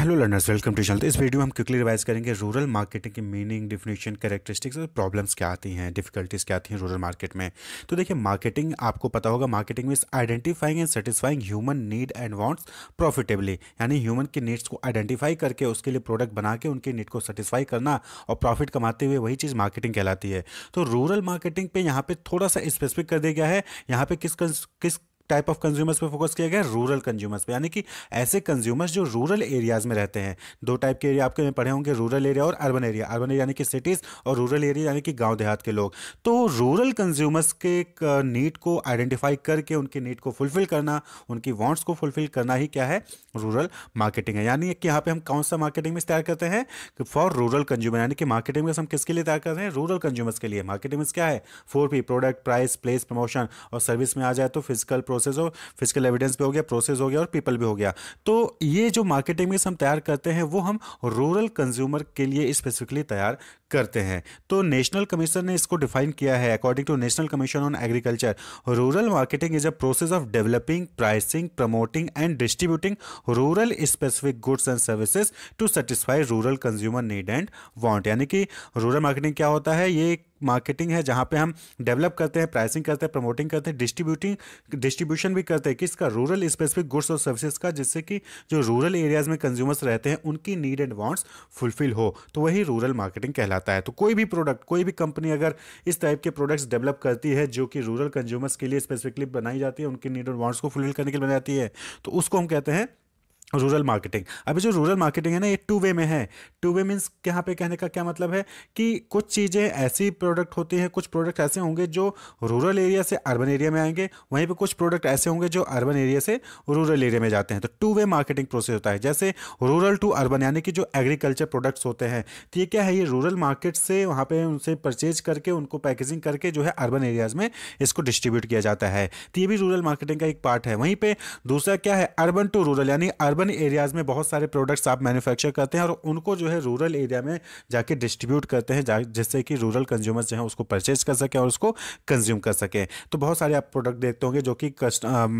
hello learners welcome to channel तो इस video में हम क्विकली रिवाइज करेंगे रूरल मार्केटिंग की मीनिंग डिफिनेशन करेक्टरिस्टिक्स और प्रॉब्लम्स क्या आती हैं डिफिकल्टीज क्या आती हैं रूरल मार्केट में तो देखिए मार्केटिंग आपको पता होगा marketing is identifying and satisfying human need and wants profitably यानी ह्यूमन की नीड्स को आइडेंटिफाई करके उसके लिए प्रोडक्ट बना के उनकी नीड को सेटिस्फाई करना और प्रॉफिट कमाते हुए वही चीज़ मार्केटिंग कहलाती है तो रूरल मार्केटिंग पर यहाँ पर थोड़ा सा स्पेसिफिक कर दिया गया है यहाँ पर किस किस टाइप ऑफ कंज्यूमर्स पे फोकस किया गया रूरल कंज्यूमर्स पे यानी कि ऐसे कंज्यूमर्स जो रूरल एरियाज में रहते हैं दो टाइप के एरिया आपके पढ़े होंगे रूरल एरिया और अर्बन एरिया अर्बन एरिया यानी कि सिटीज़ और रूरल एरिया यानी कि गांव देहात के लोग तो रूरल कंज्यूमर्स के नीड को आइडेंटिफाई करके उनकी नीड को फुलफिल करना उनकी वॉन्ट्स को फुलफिल करना ही क्या है रूरल मार्केटिंग है यानी कि यहाँ पे हम कौन सा मार्केटिंग में तैयार करते हैं फॉर रूरल कंज्यूमर यानी कि मार्केटिंग में हम किसके लिए तैयार कर रहे हैं रूरल कंज्यूमर्स के लिए मार्केटिंग में क्या है four P product price place promotion और सर्विस में आ जाए तो फिजिकल प्रोसेस प्रोसेस हो फिजिकल एविडेंस भी हो गया प्रोसेस हो गया और पीपल भी हो गया तो ये जो मार्केटिंग मिक्स हम तैयार करते हैं वो हम रूरल कंज्यूमर के लिए स्पेसिफिकली तैयार करते हैं तो नेशनल कमीशन ने इसको डिफाइन किया है according to National Commission on Agriculture rural marketing is a process of developing pricing promoting and distributing rural specific goods and services to satisfy rural consumer need and want यानी कि rural marketing क्या होता है ये marketing है जहाँ पे हम डेवलप करते हैं प्राइसिंग करते हैं प्रमोटिंग करते हैं डिस्ट्रीब्यूटिंग डिस्ट्रीब्यूशन भी करते हैं किसका रूरल स्पेसिफिक गुड्स और सर्विसेज का जिससे कि जो रूरल एरियाज में कंज्यूमर्स रहते हैं उनकी नीड एंड वांट्स फुलफिल हो तो वही रूरल मार्केटिंग कहलाता जाता है तो कोई भी प्रोडक्ट कोई भी कंपनी अगर इस टाइप के प्रोडक्ट्स डेवलप करती है जो कि रूरल कंज्यूमर्स के लिए स्पेसिफिकली बनाई जाती है उनके नीड और वांट्स को फुलफिल करने के लिए बनाई जाती है तो उसको हम कहते हैं रूरल मार्केटिंग अभी जो रूरल मार्केटिंग है ना ये टू वे में है टू वे मीन्स यहाँ पे कहने का क्या मतलब है कि कुछ चीज़ें ऐसी प्रोडक्ट होती हैं कुछ प्रोडक्ट ऐसे होंगे जो रूरल एरिया से अर्बन एरिया में आएंगे वहीं पे कुछ प्रोडक्ट ऐसे होंगे जो अर्बन एरिया से रूरल एरिया में जाते हैं तो टू वे मार्केटिंग प्रोसेस होता है जैसे रूरल टू अर्बन यानी कि जो एग्रीकल्चर प्रोडक्ट्स होते हैं तो ये क्या है ये रूरल मार्केट से वहाँ पर उनसे परचेज करके उनको पैकेजिंग करके जो है अर्बन एरियाज़ में इसको डिस्ट्रीब्यूट किया जाता है तो ये भी रूरल मार्केटिंग का एक पार्ट है वहीं पर दूसरा क्या है अर्बन टू रूरल यानी अर्बन अर्बन एरियाज़ में बहुत सारे प्रोडक्ट्स आप मैन्युफैक्चर करते हैं और उनको जो है रूरल एरिया में जाके डिस्ट्रीब्यूट करते हैं जिससे कि रूरल कंज्यूमर्स जो हैं उसको परचेज कर सकें और उसको कंज्यूम कर सकें तो बहुत सारे आप प्रोडक्ट देखते होंगे जो कि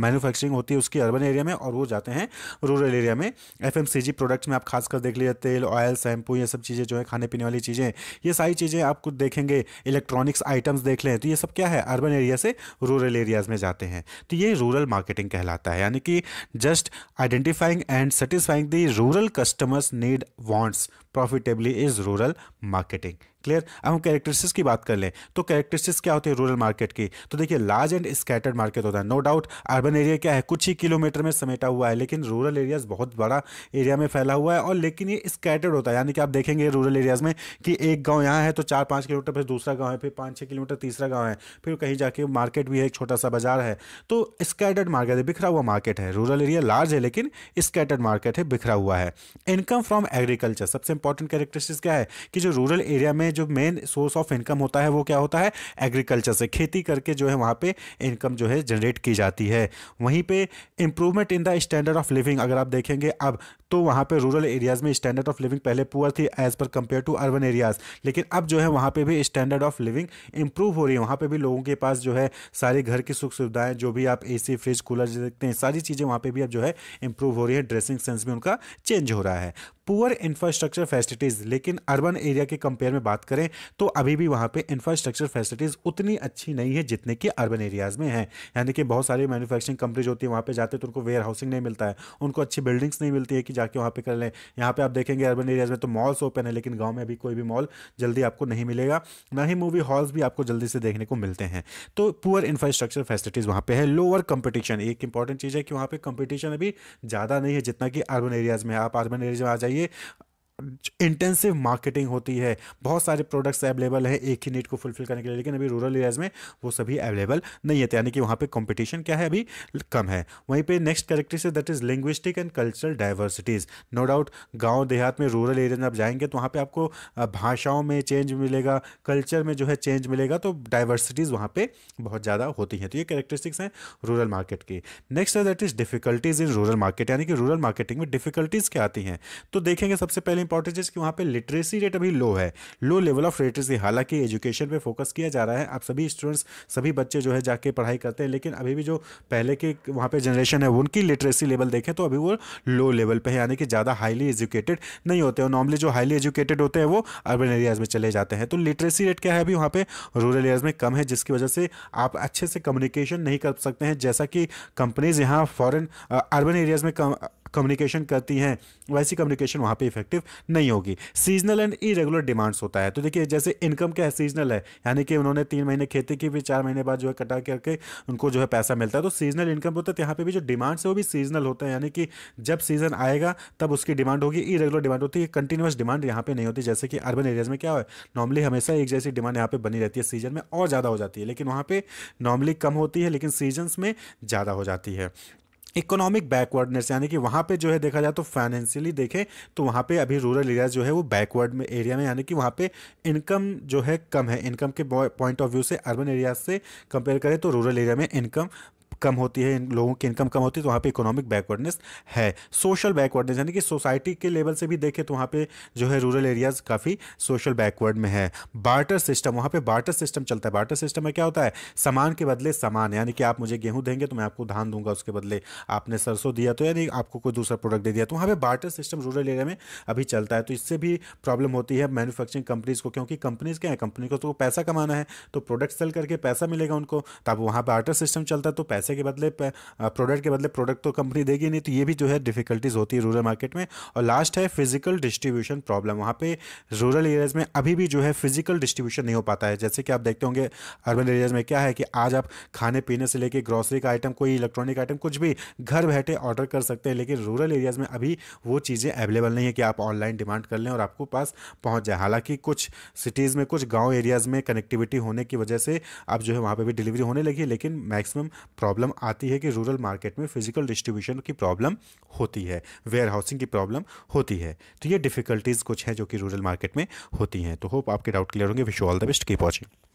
मैनुफैक्चरिंग होती है उसकी अर्बन एरिया में और वो जाते हैं रूरल एरिया में एफ प्रोडक्ट्स में आप खासकर देख लीजिए तेल ऑयल शैम्पू ये सब चीज़ें जो है खाने पीने वाली चीज़ें ये सारी चीज़ें आप कुछ देखेंगे इलेक्ट्रॉनिक्स आइटम्स देख लें तो ये सब क्या है अर्बन एरिया से रूरल एरियाज़ में जाते हैं तो ये रूरल मार्केटिंग कहलाता है यानी कि just identifying and satisfying the rural customers need wants profitably is rural marketing clear अब हम कैरेक्टरिस्टिक्स की बात कर लें तो कैरेक्टरिस्टिक्स क्या होती है रूरल मार्केट की तो देखिए लार्ज एंड स्कैटर्ड मार्केट होता है नो डाउट अर्बन एरिया क्या है कुछ ही किलोमीटर में समेटा हुआ है लेकिन रूरल एरियाज बहुत बड़ा एरिया में फैला हुआ है और लेकिन ये स्कैटर्ड होता है यानी कि आप देखेंगे रूरल एरियाज में कि एक गाँव यहाँ है तो चार पाँच किलोमीटर फिर दूसरा गाँव है फिर पाँच छः किलोमीटर तीसरा गाँव है फिर कहीं जाके मार्केट भी है एक छोटा सा बाजार है तो स्कैटर्ड मार्केट है बिखरा हुआ मार्केट है रूरल एरिया लार्ज है लेकिन स्कैटर्ड मार्केट है बिखरा हुआ है इनकम फ्रॉम एग्रीकल्चर सबसे इंपॉर्टेंट कैरेक्टरिस्टिक्स क्या है कि जो रूरल एरिया में में जो मेन सोर्स ऑफ इनकम होता है वो क्या होता है एग्रीकल्चर से खेती करके जो है वहाँ पे इनकम जो है जनरेट की जाती है वहीं पे improvement in the standard of living अगर आप देखेंगे अब तो वहाँ पे रूरल एरियाज़ में स्टैंडर्ड ऑफ लिविंग पहले पुअर थी as per compare to urban areas लेकिन अब जो है वहाँ पे भी स्टैंडर्ड ऑफ लिविंग इंप्रूव हो रही है वहाँ पे भी लोगों के पास जो है सारे घर की सुख सुविधाएं जो भी आप एसी फ्रिज कूलर देखते हैं सारी चीज़ें वहाँ पर भी अब जो है इंप्रूव हो रही है ड्रेसिंग सेंस भी उनका चेंज हो रहा है पुअर इंफ्रास्ट्रक्चर फैसिलिटीज़ लेकिन अर्बन एरिया के कंपेयर में बात करें तो अभी भी वहाँ पे इंफ्रास्ट्रक्चर फैसिलिटीज़ उतनी अच्छी नहीं है जितने कि अर्बन एरियाज़ में है यानी कि बहुत सारी मैन्युफैक्चरिंग कंपनीज होती है वहाँ पे जाते तो उनको वेयर हाउसिंग नहीं मिलता है उनको अच्छी बिल्डिंग्स नहीं मिलती है कि जाके वहाँ पे कर लें यहाँ पे आप देखेंगे अर्बन एरियाज़ में तो मॉल्स ओपन है लेकिन गाँव में अभी कोई भी मॉल जल्दी आपको नहीं मिलेगा ना ही मूवी हॉल्स भी आपको जल्दी से देखने को मिलते हैं तो पुअर इंफ्रास्ट्रक्चर फैसिलिटीज़ वहाँ पर है लोअर कंपटीशन एक इंपॉर्टेंट चीज़ है कि वहाँ पर कंपटीशन अभी ज़्यादा नहीं है जितना कि अर्बन एरियाज़ में आप अर्बन एरियाज में आ जाइए इंटेंसिव मार्केटिंग होती है बहुत सारे प्रोडक्ट्स अवेलेबल हैं एक ही नीड को फुलफिल करने के लिए लेकिन अभी रूरल एरियाज़ में वो सभी अवेलेबल नहीं है तो यानी कि वहाँ पे कंपटीशन क्या है अभी कम है वहीं पे next characteristic that is linguistic and cultural diversities no doubt गाँव देहात में रूरल एरिया में आप जाएंगे तो वहाँ पर आपको भाषाओं में चेंज मिलेगा कल्चर में जो है चेंज मिलेगा तो डाइवर्सिटीज़ वहाँ पर बहुत ज़्यादा होती हैं तो ये करेक्टरिस्टिक्स हैं रूरल मार्केट की नेक्स्ट है that is difficulties in rural market यानी कि रूरल मार्केटिंग में डिफिकल्टीज़ क्या आती हैं तो देखेंगे सबसे पहले इंपॉर्टेंस इज कि वहाँ पे लिटरेसी रेट अभी लो है लो लेवल ऑफ लिटरेसी हालांकि एजुकेशन पे फोकस किया जा रहा है आप सभी स्टूडेंट्स सभी बच्चे जो है जाके पढ़ाई करते हैं लेकिन अभी भी जो पहले के वहाँ पे जनरेशन है उनकी लिटरेसी लेवल देखें तो अभी वो लो लेवल पर है यानी कि ज़्यादा हाईली एजुकेटेड नहीं होते और नॉर्मली जो हाईली एजुकेटेड होते हैं वो अर्बन एरियाज़ में चले जाते हैं तो लिटरेसी रेट क्या है अभी वहाँ पर रूरल एरियाज़ में कम है जिसकी वजह से आप अच्छे से कम्युनिकेशन नहीं कर सकते हैं जैसा कि कंपनीज़ यहाँ फॉरन अर्बन एरियाज़ में कम्युनिकेशन करती हैं वैसी कम्युनिकेशन वहाँ पे इफेक्टिव नहीं होगी सीजनल एंड इरेगुलर डिमांड्स होता है तो देखिए जैसे इनकम क्या है सीजनल है यानी कि उन्होंने तीन महीने खेती की फिर चार महीने बाद जो है कटा करके उनको जो है पैसा मिलता है तो सीजनल इनकम होता है तो यहाँ पे भी जो डिमांड्स है वो भी सीजनल होता है यानी कि जब सीजन आएगा तब उसकी डिमांड होगी इरेगुलर डिमांड होती है कंटिन्यूस डिमांड यहाँ पे नहीं होती जैसे कि अर्बन एरियाज़ में क्या है नॉर्मली हमेशा एक जैसी डिमांड यहाँ पे बनी रहती है सीजन में और ज़्यादा हो जाती है लेकिन वहाँ पर नॉर्मली कम होती है लेकिन सीजन्स में ज़्यादा हो जाती है इकोनॉमिक बैकवर्डनेस यानी कि वहाँ पे जो है देखा जाए तो फाइनेंशियली देखें तो वहाँ पे अभी रूरल एरिया जो है वो बैकवर्ड में एरिया में यानी कि वहाँ पे इनकम जो है कम है इनकम के पॉइंट ऑफ व्यू से अर्बन एरिया से कंपेयर करें तो रूरल एरिया में इनकम कम होती है इन लोगों की इनकम कम होती है तो वहाँ पे इकोनॉमिक बैकवर्डनेस है सोशल बैकवर्डनेस यानी कि सोसाइटी के लेवल से भी देखें तो वहाँ पे जो है रूरल एरियाज़ काफ़ी सोशल बैकवर्ड में है बार्टर सिस्टम वहाँ पे बार्टर सिस्टम चलता है बार्टर सिस्टम में क्या होता है सामान के बदले सामान यानी कि आप मुझे गेहूँ देंगे तो मैं आपको धान दूंगा उसके बदले आपने सरसों दिया तो यानी आपको कोई दूसरा प्रोडक्ट दे दिया तो वहाँ पर बार्टर सिस्टम रूरल एरिया में अभी चलता है तो इससे भी प्रॉब्लम होती है मैनुफैक्चरिंग कंपनीज़ को क्योंकि कंपनीज़ क्या है कंपनी को तो पैसा कमाना है तो प्रोडक्ट सेल करके पैसा मिलेगा उनको तो आप वहाँ बार्टर सिस्टम चलता है तो पैसे पैसे के बदले प्रोडक्ट के बदले प्रोडक्ट तो कंपनी देगी नहीं तो ये भी जो है डिफ़िकल्टीज़ होती है रूरल मार्केट में और लास्ट है फिजिकल डिस्ट्रीब्यूशन प्रॉब्लम वहाँ पे रूरल एरियाज़ में अभी भी जो है फिजिकल डिस्ट्रीब्यूशन नहीं हो पाता है जैसे कि आप देखते होंगे अर्बन एरियाज़ में क्या है कि आज आप खाने पीने से लेकर ग्रॉसरी का आइटम कोई इलेक्ट्रॉनिक आइटम कुछ भी घर बैठे ऑर्डर कर सकते हैं लेकिन रूरल एरियाज़ में अभी वो चीज़ें अवेलेबल नहीं है कि आप ऑनलाइन डिमांड कर लें और आपको पास पहुँच जाए हालाँकि कुछ सिटीज़ में कुछ गाँव एरियाज़ में कनेक्टिविटी होने की वजह से अब जो है वहाँ पर भी डिलीवरी होने लगी लेकिन मैक्सिमम प्रॉब्लम प्रॉब्लम आती है कि रूरल मार्केट में फिजिकल डिस्ट्रीब्यूशन की प्रॉब्लम होती है वेयर हाउसिंग की प्रॉब्लम होती है तो ये डिफिकल्टीज़ कुछ हैं जो कि रूरल मार्केट में होती हैं तो होप आपके डाउट क्लियर होंगे wish all the best keep watching